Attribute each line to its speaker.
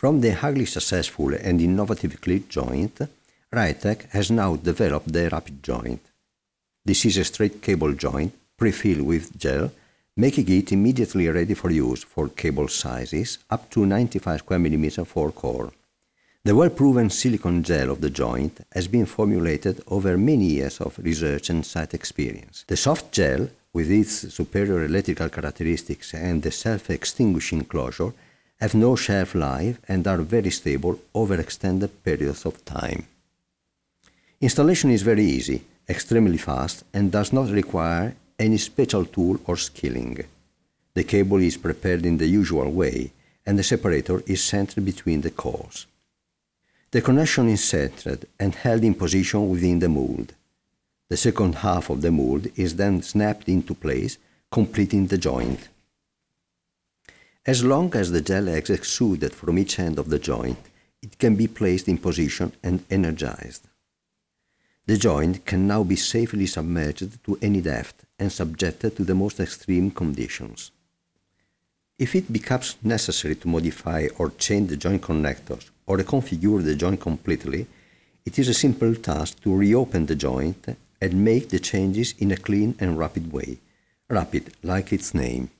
Speaker 1: From the highly successful and innovative joint, Ritec has now developed the rapid joint. This is a straight cable joint pre-filled with gel, making it immediately ready for use for cable sizes up to 95 square mm for core. The well-proven silicone gel of the joint has been formulated over many years of research and site experience. The soft gel, with its superior electrical characteristics and the self-extinguishing closure, have no shelf life and are very stable over extended periods of time. Installation is very easy, extremely fast, and does not require any special tool or skilling. The cable is prepared in the usual way, and the separator is centered between the cores. The connection is centered and held in position within the mold. The second half of the mold is then snapped into place, completing the joint. As long as the gel eggs exuded from each end of the joint, it can be placed in position and energized. The joint can now be safely submerged to any depth and subjected to the most extreme conditions. If it becomes necessary to modify or change the joint connectors or reconfigure the joint completely, it is a simple task to reopen the joint and make the changes in a clean and rapid way, rapid like its name.